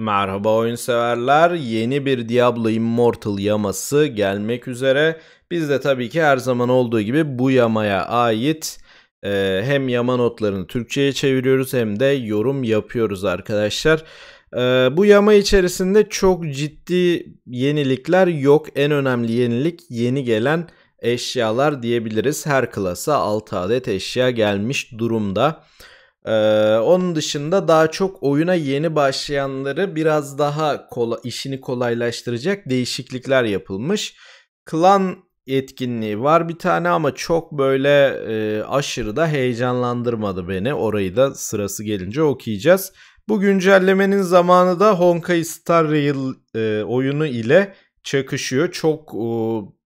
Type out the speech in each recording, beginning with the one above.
Merhaba oyun severler, Yeni bir Diablo Immortal yaması gelmek üzere. Biz de tabii ki her zaman olduğu gibi bu yamaya ait e, hem yama notlarını Türkçe'ye çeviriyoruz hem de yorum yapıyoruz arkadaşlar. E, bu yama içerisinde çok ciddi yenilikler yok. En önemli yenilik yeni gelen eşyalar diyebiliriz. Her klasa 6 adet eşya gelmiş durumda. Ee, onun dışında daha çok oyuna yeni başlayanları biraz daha kola, işini kolaylaştıracak değişiklikler yapılmış. Klan etkinliği var bir tane ama çok böyle e, aşırı da heyecanlandırmadı beni. Orayı da sırası gelince okuyacağız. Bu güncellemenin zamanı da Honkai Star Rail e, oyunu ile çakışıyor. Çok e,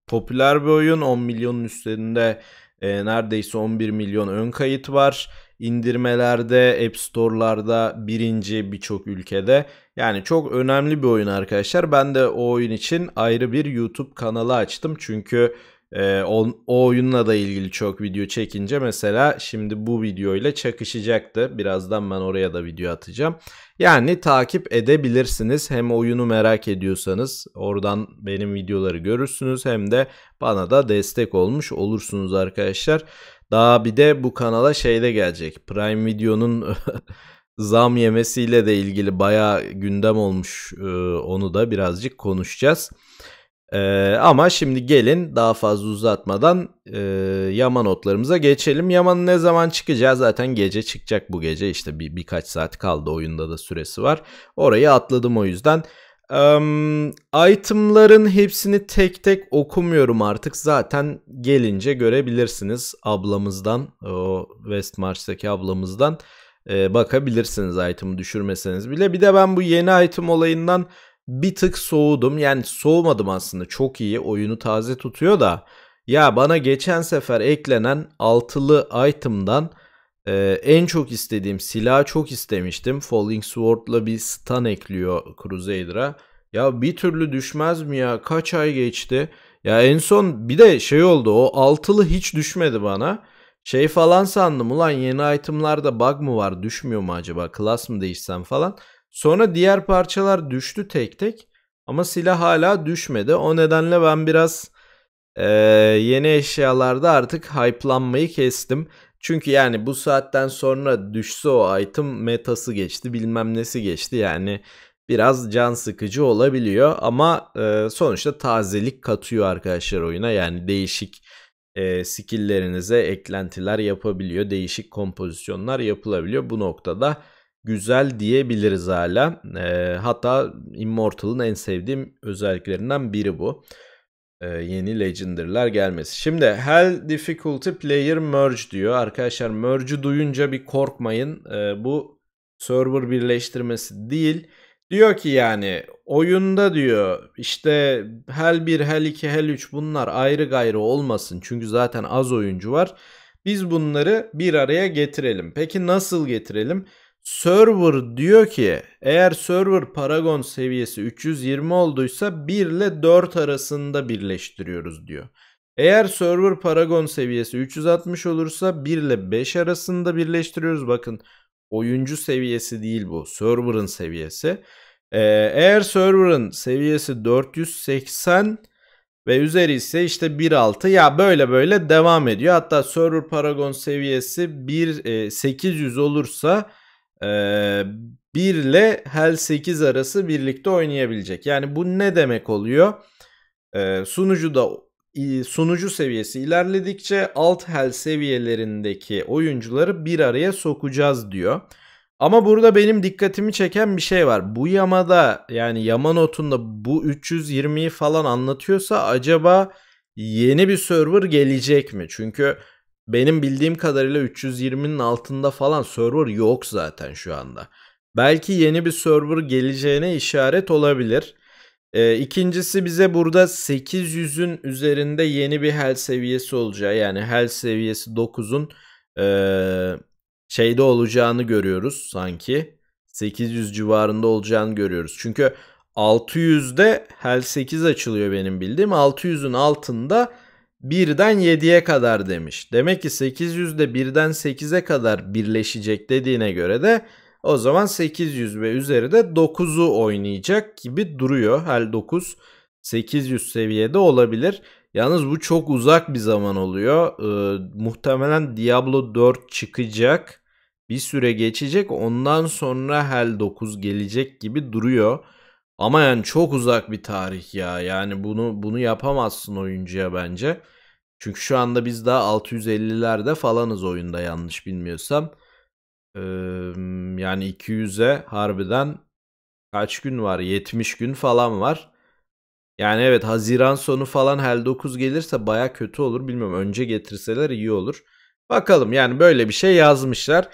popüler bir oyun. 10 milyonun üstünde e, neredeyse 11 milyon ön kayıt var indirmelerde, App Store'larda birinci birçok ülkede. Yani çok önemli bir oyun arkadaşlar. Ben de o oyun için ayrı bir YouTube kanalı açtım. Çünkü e, o, o oyunla da ilgili çok video çekince mesela şimdi bu videoyla çakışacaktı. Birazdan ben oraya da video atacağım. Yani takip edebilirsiniz. Hem oyunu merak ediyorsanız oradan benim videoları görürsünüz hem de bana da destek olmuş olursunuz arkadaşlar. Daha bir de bu kanala şey de gelecek. Prime Video'nun zam yemesiyle de ilgili baya gündem olmuş. E, onu da birazcık konuşacağız. E, ama şimdi gelin daha fazla uzatmadan e, Yama notlarımıza geçelim. Yaman ne zaman çıkacağı zaten gece çıkacak bu gece. İşte bir, birkaç saat kaldı oyunda da süresi var. Orayı atladım o yüzden. Um, itemların hepsini tek tek okumuyorum artık. Zaten gelince görebilirsiniz ablamızdan, o Westmarch'taki ablamızdan e, bakabilirsiniz item'ı düşürmeseniz bile. Bir de ben bu yeni item olayından bir tık soğudum. Yani soğumadım aslında. Çok iyi. Oyunu taze tutuyor da. Ya bana geçen sefer eklenen altılı item'dan ee, en çok istediğim silah çok istemiştim. Falling Sword'la bir stun ekliyor Crusader'a. Ya bir türlü düşmez mi ya? Kaç ay geçti? Ya en son bir de şey oldu o altılı hiç düşmedi bana. Şey falan sandım ulan yeni itemlarda bug mı var düşmüyor mu acaba Klas mı değişsem falan. Sonra diğer parçalar düştü tek tek ama silah hala düşmedi. O nedenle ben biraz e, yeni eşyalarda artık hype'lanmayı kestim. Çünkü yani bu saatten sonra düşse o item metası geçti bilmem nesi geçti yani biraz can sıkıcı olabiliyor ama e, sonuçta tazelik katıyor arkadaşlar oyuna yani değişik e, skilllerinize eklentiler yapabiliyor değişik kompozisyonlar yapılabiliyor bu noktada güzel diyebiliriz hala e, hatta Immortal'ın en sevdiğim özelliklerinden biri bu. E, yeni Legendary'ler gelmesi. Şimdi Hell Difficulty Player Merge diyor. Arkadaşlar Merge'ü duyunca bir korkmayın. E, bu server birleştirmesi değil. Diyor ki yani oyunda diyor işte Hell 1, Hell 2, Hell 3 bunlar ayrı gayrı olmasın. Çünkü zaten az oyuncu var. Biz bunları bir araya getirelim. Peki nasıl getirelim? Server diyor ki eğer server Paragon seviyesi 320 olduysa 1 ile 4 arasında birleştiriyoruz diyor. Eğer server Paragon seviyesi 360 olursa 1 ile 5 arasında birleştiriyoruz. Bakın oyuncu seviyesi değil bu server'ın seviyesi. Ee, eğer server'ın seviyesi 480 ve üzeri ise işte 1.6 ya böyle böyle devam ediyor. Hatta server Paragon seviyesi 1 800 e, olursa 1 ee, ile Hell 8 arası birlikte oynayabilecek. Yani bu ne demek oluyor? Ee, sunucu da sunucu seviyesi ilerledikçe alt hel seviyelerindeki oyuncuları bir araya sokacağız diyor. Ama burada benim dikkatimi çeken bir şey var. Bu yamada yani yama notunda bu 320'yi falan anlatıyorsa acaba yeni bir server gelecek mi? Çünkü benim bildiğim kadarıyla 320'nin altında falan server yok zaten şu anda. Belki yeni bir server geleceğine işaret olabilir. Ee, ikincisi bize burada 800'ün üzerinde yeni bir hell seviyesi olacağı yani hell seviyesi 9'un ee, şeyde olacağını görüyoruz sanki. 800 civarında olacağını görüyoruz. Çünkü 600'de Hell 8 açılıyor benim bildiğim. 600'ün altında 1'den 7'ye kadar demiş. Demek ki 800 de 1'den 8'e kadar birleşecek dediğine göre de o zaman 800 ve üzeri de 9'u oynayacak gibi duruyor. Hal 9 800 seviyede olabilir. Yalnız bu çok uzak bir zaman oluyor. Ee, muhtemelen Diablo 4 çıkacak. Bir süre geçecek. Ondan sonra Hell 9 gelecek gibi duruyor. Ama yani çok uzak bir tarih ya. Yani bunu bunu yapamazsın oyuncuya bence. Çünkü şu anda biz daha 650'lerde falanız oyunda yanlış bilmiyorsam. Ee, yani 200'e harbiden kaç gün var? 70 gün falan var. Yani evet Haziran sonu falan Hell 9 gelirse baya kötü olur. Bilmiyorum önce getirseler iyi olur. Bakalım yani böyle bir şey yazmışlar.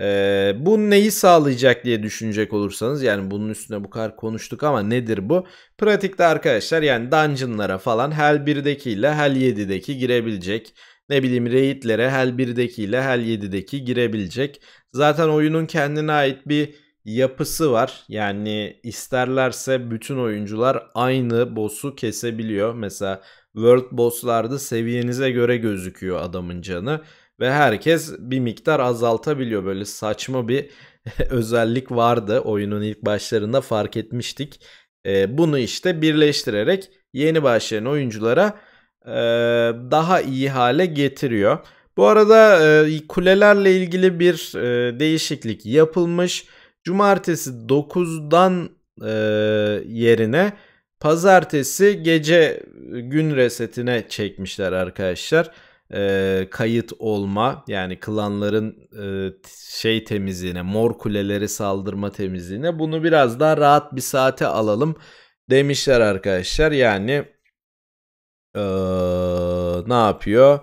Ee, bu neyi sağlayacak diye düşünecek olursanız yani bunun üstüne bu kadar konuştuk ama nedir bu? Pratikte arkadaşlar yani dungeonlara falan hel 1'deki ile Hell 7'deki girebilecek. Ne bileyim raidlere hel 1'deki ile Hell 7'deki girebilecek. Zaten oyunun kendine ait bir yapısı var. Yani isterlerse bütün oyuncular aynı boss'u kesebiliyor. Mesela World boss'larda seviyenize göre gözüküyor adamın canı ve herkes bir miktar azaltabiliyor. Böyle saçma bir özellik vardı oyunun ilk başlarında fark etmiştik. E, bunu işte birleştirerek yeni başlayan oyunculara e, daha iyi hale getiriyor. Bu arada e, kulelerle ilgili bir e, değişiklik yapılmış. Cumartesi 9'dan e, yerine pazartesi gece gün resetine çekmişler arkadaşlar e, kayıt olma yani klanların e, şey temizliğine mor kuleleri saldırma temizliğine bunu biraz daha rahat bir saate alalım demişler arkadaşlar yani e, ne yapıyor?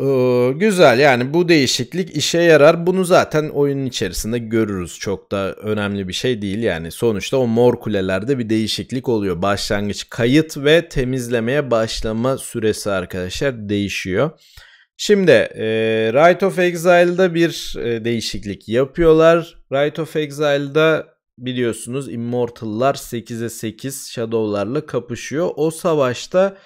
Ee, güzel yani bu değişiklik işe yarar. Bunu zaten oyunun içerisinde görürüz. Çok da önemli bir şey değil yani. Sonuçta o mor kulelerde bir değişiklik oluyor. Başlangıç kayıt ve temizlemeye başlama süresi arkadaşlar değişiyor. Şimdi e, Right of Exile'da bir e, değişiklik yapıyorlar. Right of Exile'da biliyorsunuz Immortal'lar 8'e 8 Shadow'larla kapışıyor. O savaşta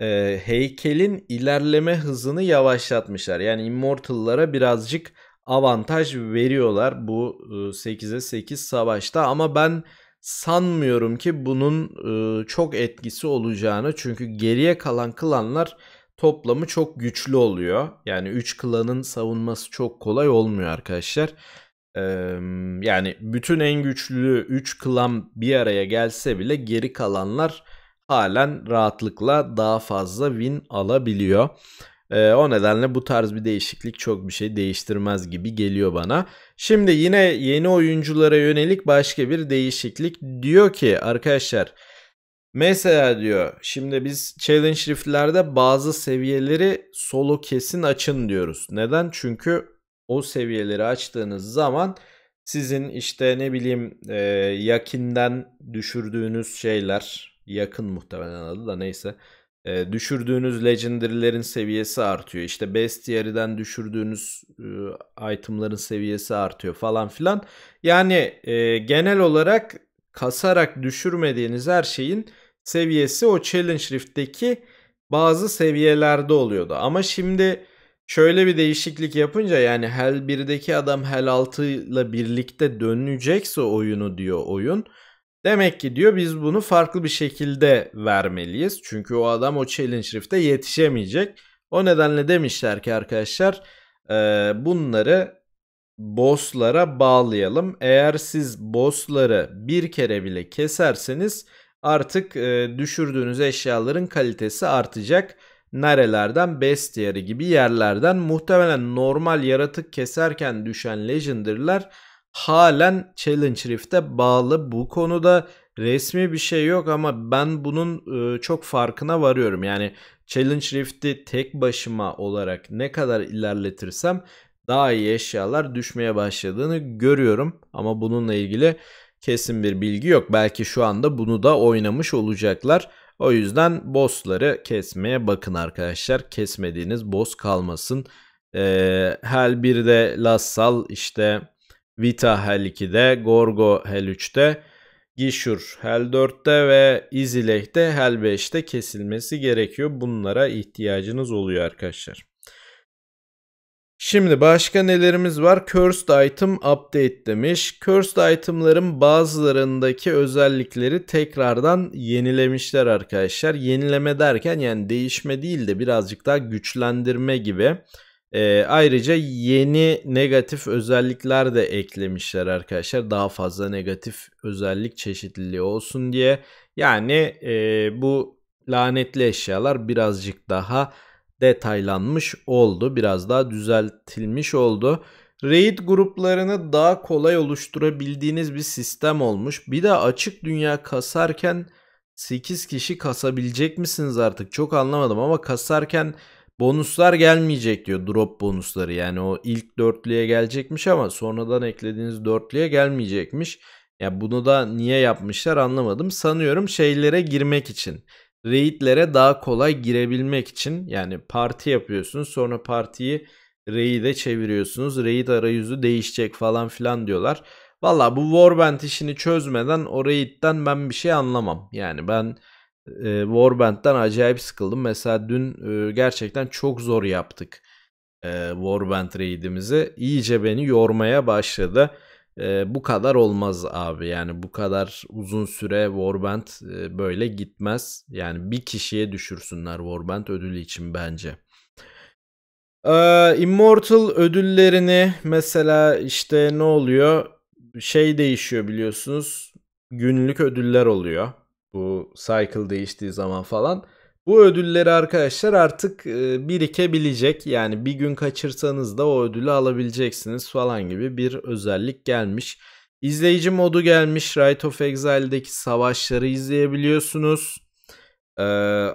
e, heykelin ilerleme hızını yavaşlatmışlar. Yani Immortal'lara birazcık avantaj veriyorlar bu e, 8'e 8 savaşta ama ben sanmıyorum ki bunun e, çok etkisi olacağını. Çünkü geriye kalan klanlar toplamı çok güçlü oluyor. Yani 3 klanın savunması çok kolay olmuyor arkadaşlar. Ee, yani bütün en güçlü 3 klan bir araya gelse bile geri kalanlar halen rahatlıkla daha fazla win alabiliyor. E, o nedenle bu tarz bir değişiklik çok bir şey değiştirmez gibi geliyor bana. Şimdi yine yeni oyunculara yönelik başka bir değişiklik diyor ki arkadaşlar mesela diyor şimdi biz challenge riftlerde bazı seviyeleri solo kesin açın diyoruz. Neden? Çünkü o seviyeleri açtığınız zaman sizin işte ne bileyim e, yakinden düşürdüğünüz şeyler yakın muhtemelen adı da neyse. E, düşürdüğünüz legendary'lerin seviyesi artıyor. İşte bestiary'den düşürdüğünüz e, item'ların seviyesi artıyor falan filan. Yani e, genel olarak kasarak düşürmediğiniz her şeyin seviyesi o Challenge Rift'teki bazı seviyelerde oluyordu. Ama şimdi şöyle bir değişiklik yapınca yani Hell 1'deki adam Hell 6 ile birlikte dönecekse oyunu diyor oyun. Demek ki diyor biz bunu farklı bir şekilde vermeliyiz. Çünkü o adam o challenge rift'e yetişemeyecek. O nedenle demişler ki arkadaşlar e, bunları boss'lara bağlayalım. Eğer siz boss'ları bir kere bile keserseniz artık e, düşürdüğünüz eşyaların kalitesi artacak. Nerelerden? Bestiary gibi yerlerden. Muhtemelen normal yaratık keserken düşen legendary'ler halen Challenge Rift'e bağlı. Bu konuda resmi bir şey yok ama ben bunun e, çok farkına varıyorum. Yani Challenge Rift'i tek başıma olarak ne kadar ilerletirsem daha iyi eşyalar düşmeye başladığını görüyorum. Ama bununla ilgili kesin bir bilgi yok. Belki şu anda bunu da oynamış olacaklar. O yüzden bossları kesmeye bakın arkadaşlar. Kesmediğiniz boss kalmasın. Ee, Hell 1'de Lassal işte Vita Hell 2'de, Gorgo Hell 3'te, Gishur Hell 4'te ve Izilek'te Hell 5'te kesilmesi gerekiyor. Bunlara ihtiyacınız oluyor arkadaşlar. Şimdi başka nelerimiz var? Cursed Item Update demiş. Cursed Item'ların bazılarındaki özellikleri tekrardan yenilemişler arkadaşlar. Yenileme derken yani değişme değil de birazcık daha güçlendirme gibi. E, ayrıca yeni negatif özellikler de eklemişler arkadaşlar. Daha fazla negatif özellik çeşitliliği olsun diye. Yani e, bu lanetli eşyalar birazcık daha detaylanmış oldu. Biraz daha düzeltilmiş oldu. Raid gruplarını daha kolay oluşturabildiğiniz bir sistem olmuş. Bir de açık dünya kasarken 8 kişi kasabilecek misiniz artık? Çok anlamadım ama kasarken Bonuslar gelmeyecek diyor drop bonusları yani o ilk dörtlüye gelecekmiş ama sonradan eklediğiniz dörtlüye gelmeyecekmiş. Ya bunu da niye yapmışlar anlamadım. Sanıyorum şeylere girmek için. Raid'lere daha kolay girebilmek için yani parti yapıyorsunuz sonra partiyi raid'e çeviriyorsunuz. Raid arayüzü değişecek falan filan diyorlar. Valla bu Warband işini çözmeden o raid'den ben bir şey anlamam. Yani ben e, ee, Warband'den acayip sıkıldım. Mesela dün e, gerçekten çok zor yaptık e, Warband raidimizi. İyice beni yormaya başladı. E, bu kadar olmaz abi. Yani bu kadar uzun süre Warband e, böyle gitmez. Yani bir kişiye düşürsünler Warband ödülü için bence. Ee, Immortal ödüllerini mesela işte ne oluyor? Şey değişiyor biliyorsunuz. Günlük ödüller oluyor. Bu cycle değiştiği zaman falan. Bu ödülleri arkadaşlar artık e, birikebilecek. Yani bir gün kaçırsanız da o ödülü alabileceksiniz falan gibi bir özellik gelmiş. İzleyici modu gelmiş. Right of Exile'deki savaşları izleyebiliyorsunuz. Ee,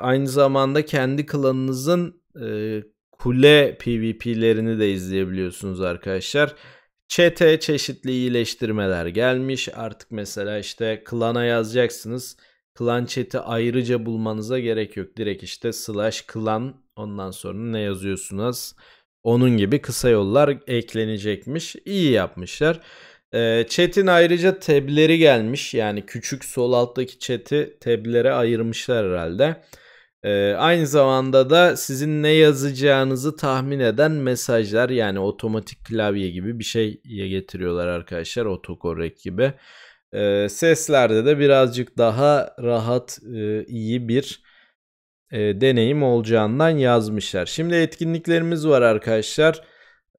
aynı zamanda kendi klanınızın e, kule PvP'lerini de izleyebiliyorsunuz arkadaşlar. Çete çeşitli iyileştirmeler gelmiş. Artık mesela işte klana yazacaksınız Clan ayrıca bulmanıza gerek yok. Direkt işte slash klan. ondan sonra ne yazıyorsunuz? Onun gibi kısa yollar eklenecekmiş. İyi yapmışlar. E, chat'in ayrıca tab'leri gelmiş. Yani küçük sol alttaki chat'i tab'lere ayırmışlar herhalde. Ee, aynı zamanda da sizin ne yazacağınızı tahmin eden mesajlar yani otomatik klavye gibi bir şeye getiriyorlar arkadaşlar. Otokorrekt gibi. E, seslerde de birazcık daha rahat e, iyi bir e, deneyim olacağından yazmışlar. Şimdi etkinliklerimiz var arkadaşlar.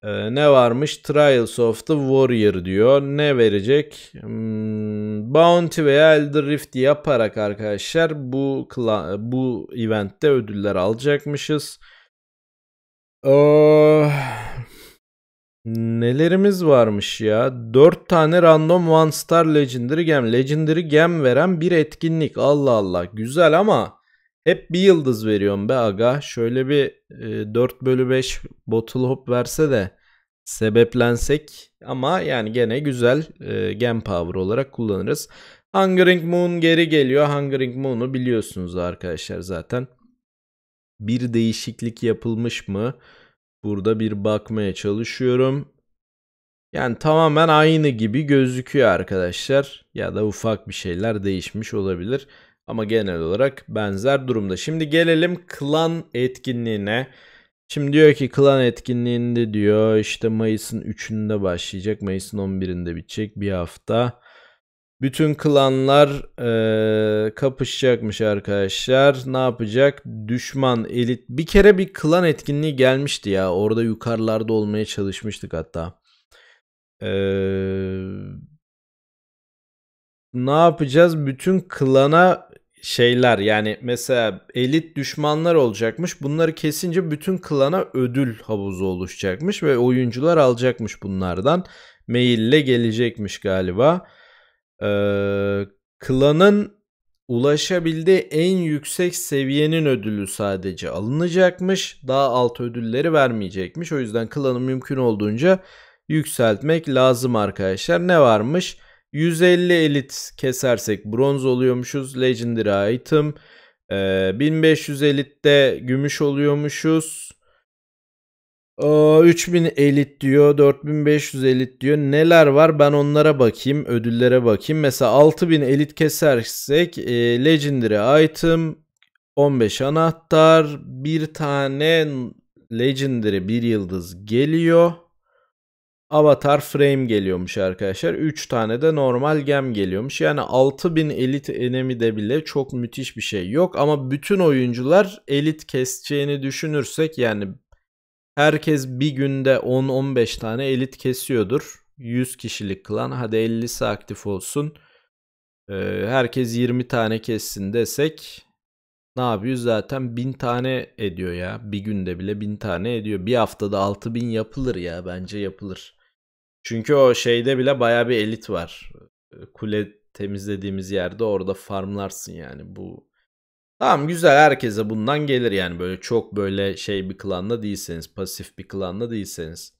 E, ne varmış? Trials of the Warrior diyor. Ne verecek? Hmm, Bounty veya Elder Rift yaparak arkadaşlar bu bu eventte ödüller alacakmışız. Oh, Nelerimiz varmış ya? 4 tane random one star legendary gem. Legendary gem veren bir etkinlik. Allah Allah. Güzel ama hep bir yıldız veriyorum be aga. Şöyle bir e, 4 bölü 5 bottle hop verse de sebeplensek. Ama yani gene güzel e, gem power olarak kullanırız. Hungering Moon geri geliyor. Hungering Moon'u biliyorsunuz arkadaşlar zaten. Bir değişiklik yapılmış mı? Burada bir bakmaya çalışıyorum. Yani tamamen aynı gibi gözüküyor arkadaşlar. Ya da ufak bir şeyler değişmiş olabilir. Ama genel olarak benzer durumda. Şimdi gelelim klan etkinliğine. Şimdi diyor ki klan etkinliğinde diyor işte Mayıs'ın 3'ünde başlayacak. Mayıs'ın 11'inde bitecek bir hafta. Bütün klanlar e, kapışacakmış arkadaşlar. Ne yapacak? Düşman elit. Bir kere bir klan etkinliği gelmişti ya. Orada yukarılarda olmaya çalışmıştık hatta. E, ne yapacağız? Bütün klana şeyler yani mesela elit düşmanlar olacakmış. Bunları kesince bütün klana ödül havuzu oluşacakmış ve oyuncular alacakmış bunlardan. Maille gelecekmiş galiba. Ee, klanın ulaşabildiği en yüksek seviyenin ödülü sadece alınacakmış. Daha alt ödülleri vermeyecekmiş. O yüzden klanı mümkün olduğunca yükseltmek lazım arkadaşlar. Ne varmış? 150 elit kesersek bronz oluyormuşuz. Legendary item. Ee, 1500 elitte gümüş oluyormuşuz. 3000 elit diyor, 4500 elit diyor. Neler var? Ben onlara bakayım, ödüllere bakayım. Mesela 6000 elit kesersek e, legendary item, 15 anahtar, bir tane legendary bir yıldız geliyor. Avatar frame geliyormuş arkadaşlar. 3 tane de normal gem geliyormuş. Yani 6000 elit enemi de bile çok müthiş bir şey yok. Ama bütün oyuncular elit keseceğini düşünürsek yani Herkes bir günde 10-15 tane elit kesiyordur. 100 kişilik klan hadi 50'si aktif olsun. Ee, herkes 20 tane kessin desek ne yapıyor? Zaten 1000 tane ediyor ya. Bir günde bile 1000 tane ediyor. Bir haftada 6000 yapılır ya bence yapılır. Çünkü o şeyde bile baya bir elit var. Ee, kule temizlediğimiz yerde orada farmlarsın yani. Bu Tamam güzel herkese bundan gelir yani böyle çok böyle şey bir klanla değilseniz pasif bir klanla değilseniz.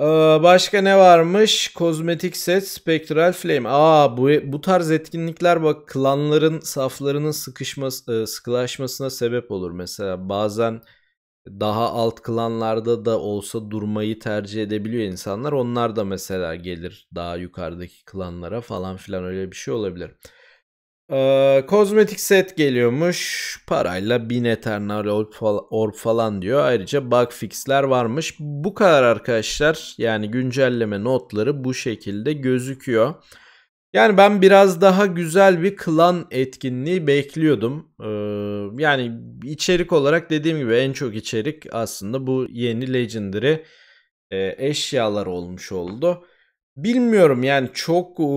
Ee, başka ne varmış? Kozmetik set, Spectral Flame. Aa bu bu tarz etkinlikler bak klanların saflarının sıkışması e, sıkılaşmasına sebep olur. Mesela bazen daha alt klanlarda da olsa durmayı tercih edebiliyor insanlar. Onlar da mesela gelir daha yukarıdaki klanlara falan filan öyle bir şey olabilir. Ee, kozmetik set geliyormuş. Parayla bin Eternal Orb, Orb falan diyor. Ayrıca bug fixler varmış. Bu kadar arkadaşlar. Yani güncelleme notları bu şekilde gözüküyor. Yani ben biraz daha güzel bir klan etkinliği bekliyordum. Ee, yani içerik olarak dediğim gibi en çok içerik aslında bu yeni Legendary e, eşyalar olmuş oldu bilmiyorum yani çok e,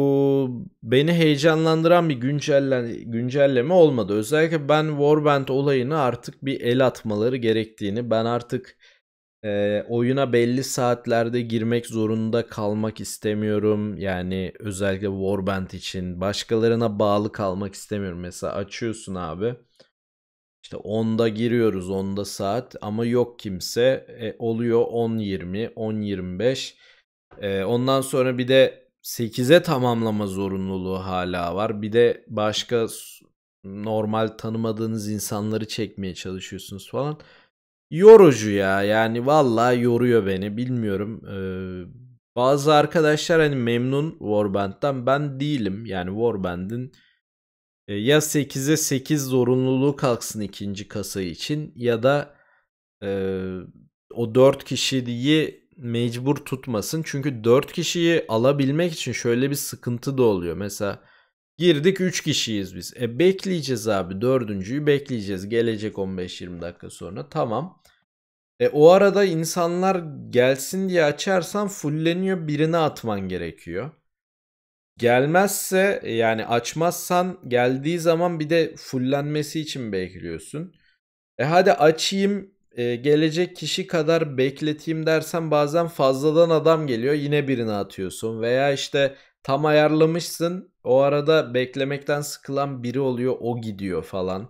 beni heyecanlandıran bir güncellen, güncelleme olmadı. Özellikle ben Warband olayını artık bir el atmaları gerektiğini ben artık e, oyuna belli saatlerde girmek zorunda kalmak istemiyorum. Yani özellikle Warband için başkalarına bağlı kalmak istemiyorum. Mesela açıyorsun abi. İşte 10'da giriyoruz 10'da saat ama yok kimse. E, oluyor 10.20, 10.25. E, ondan sonra bir de 8'e tamamlama zorunluluğu hala var. Bir de başka normal tanımadığınız insanları çekmeye çalışıyorsunuz falan. Yorucu ya yani vallahi yoruyor beni bilmiyorum. Ee, bazı arkadaşlar hani memnun Warband'dan ben değilim. Yani Warband'in e, ya 8'e 8 zorunluluğu kalksın ikinci kasa için ya da e, o 4 kişiyi mecbur tutmasın. Çünkü 4 kişiyi alabilmek için şöyle bir sıkıntı da oluyor. Mesela girdik 3 kişiyiz biz. E bekleyeceğiz abi. Dördüncüyü bekleyeceğiz. Gelecek 15-20 dakika sonra. Tamam. E o arada insanlar gelsin diye açarsan fulleniyor birine atman gerekiyor. Gelmezse e, yani açmazsan geldiği zaman bir de fullenmesi için bekliyorsun. E hadi açayım e, gelecek kişi kadar bekleteyim dersen bazen fazladan adam geliyor yine birini atıyorsun veya işte tam ayarlamışsın o arada beklemekten sıkılan biri oluyor o gidiyor falan.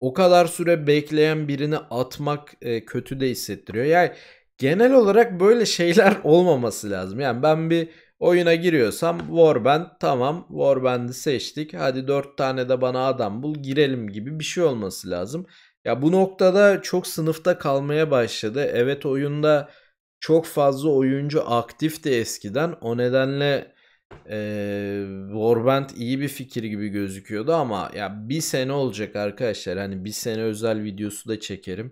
O kadar süre bekleyen birini atmak e, kötü de hissettiriyor. Yani genel olarak böyle şeyler olmaması lazım. Yani ben bir oyuna giriyorsam Warband tamam Warband'i seçtik. Hadi 4 tane de bana adam bul girelim gibi bir şey olması lazım. Ya bu noktada çok sınıfta kalmaya başladı. Evet oyunda çok fazla oyuncu aktifti eskiden. O nedenle e, Warband iyi bir fikir gibi gözüküyordu ama ya bir sene olacak arkadaşlar. Hani bir sene özel videosu da çekerim.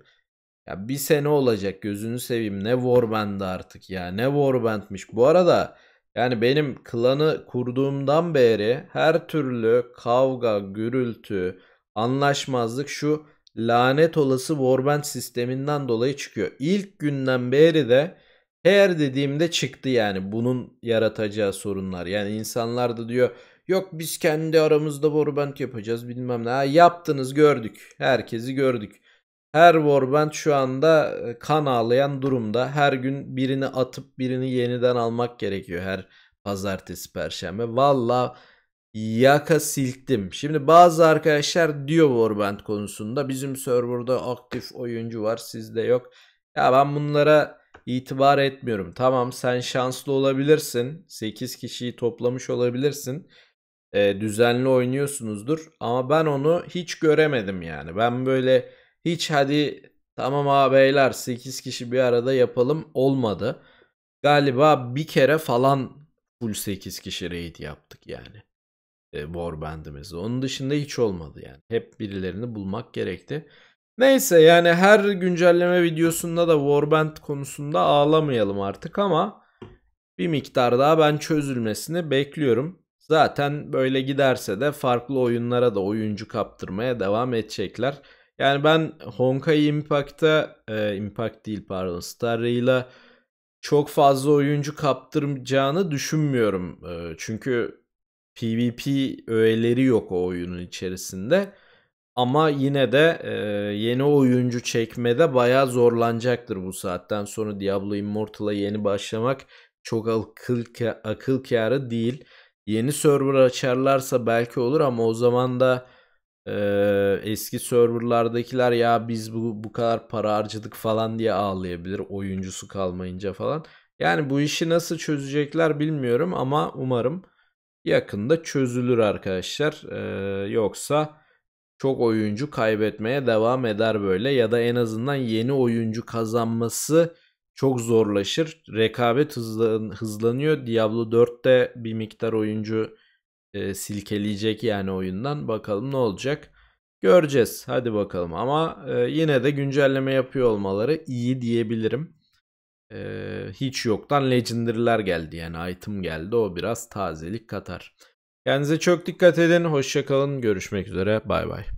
Ya bir sene olacak gözünü seveyim. Ne Warband'ı artık ya. Ne Warband'miş. Bu arada yani benim klanı kurduğumdan beri her türlü kavga, gürültü, anlaşmazlık şu lanet olası warband sisteminden dolayı çıkıyor. İlk günden beri de her dediğimde çıktı yani bunun yaratacağı sorunlar. Yani insanlar da diyor yok biz kendi aramızda warband yapacağız bilmem ne. Ha, yaptınız gördük. Herkesi gördük. Her warband şu anda e, kan ağlayan durumda. Her gün birini atıp birini yeniden almak gerekiyor her pazartesi perşembe. Valla yaka silttim. Şimdi bazı arkadaşlar diyor Warband konusunda bizim serverda aktif oyuncu var sizde yok. Ya ben bunlara itibar etmiyorum. Tamam sen şanslı olabilirsin. 8 kişiyi toplamış olabilirsin. E, düzenli oynuyorsunuzdur. Ama ben onu hiç göremedim yani. Ben böyle hiç hadi tamam ağabeyler 8 kişi bir arada yapalım olmadı. Galiba bir kere falan full 8 kişi raid yaptık yani e, Warband'imiz. Onun dışında hiç olmadı yani. Hep birilerini bulmak gerekti. Neyse yani her güncelleme videosunda da Warband konusunda ağlamayalım artık ama bir miktar daha ben çözülmesini bekliyorum. Zaten böyle giderse de farklı oyunlara da oyuncu kaptırmaya devam edecekler. Yani ben Honkai Impact'a, e, Impact değil pardon, Star Rail'a çok fazla oyuncu kaptıracağını düşünmüyorum. E, çünkü PvP öğeleri yok o oyunun içerisinde. Ama yine de e, yeni oyuncu çekmede bayağı zorlanacaktır bu saatten sonra Diablo Immortal'a yeni başlamak çok akıl, akıl kârı değil. Yeni server açarlarsa belki olur ama o zaman da e, eski serverlardakiler ya biz bu, bu kadar para harcadık falan diye ağlayabilir oyuncusu kalmayınca falan. Yani bu işi nasıl çözecekler bilmiyorum ama umarım yakında çözülür arkadaşlar. Ee, yoksa çok oyuncu kaybetmeye devam eder böyle ya da en azından yeni oyuncu kazanması çok zorlaşır. Rekabet hızlan hızlanıyor. Diablo 4'te bir miktar oyuncu e, silkeleyecek yani oyundan. Bakalım ne olacak. Göreceğiz. Hadi bakalım ama e, yine de güncelleme yapıyor olmaları iyi diyebilirim. Ee, hiç yoktan legendary'ler geldi yani item geldi o biraz tazelik katar. Kendinize çok dikkat edin. Hoşçakalın. Görüşmek üzere. Bay bay.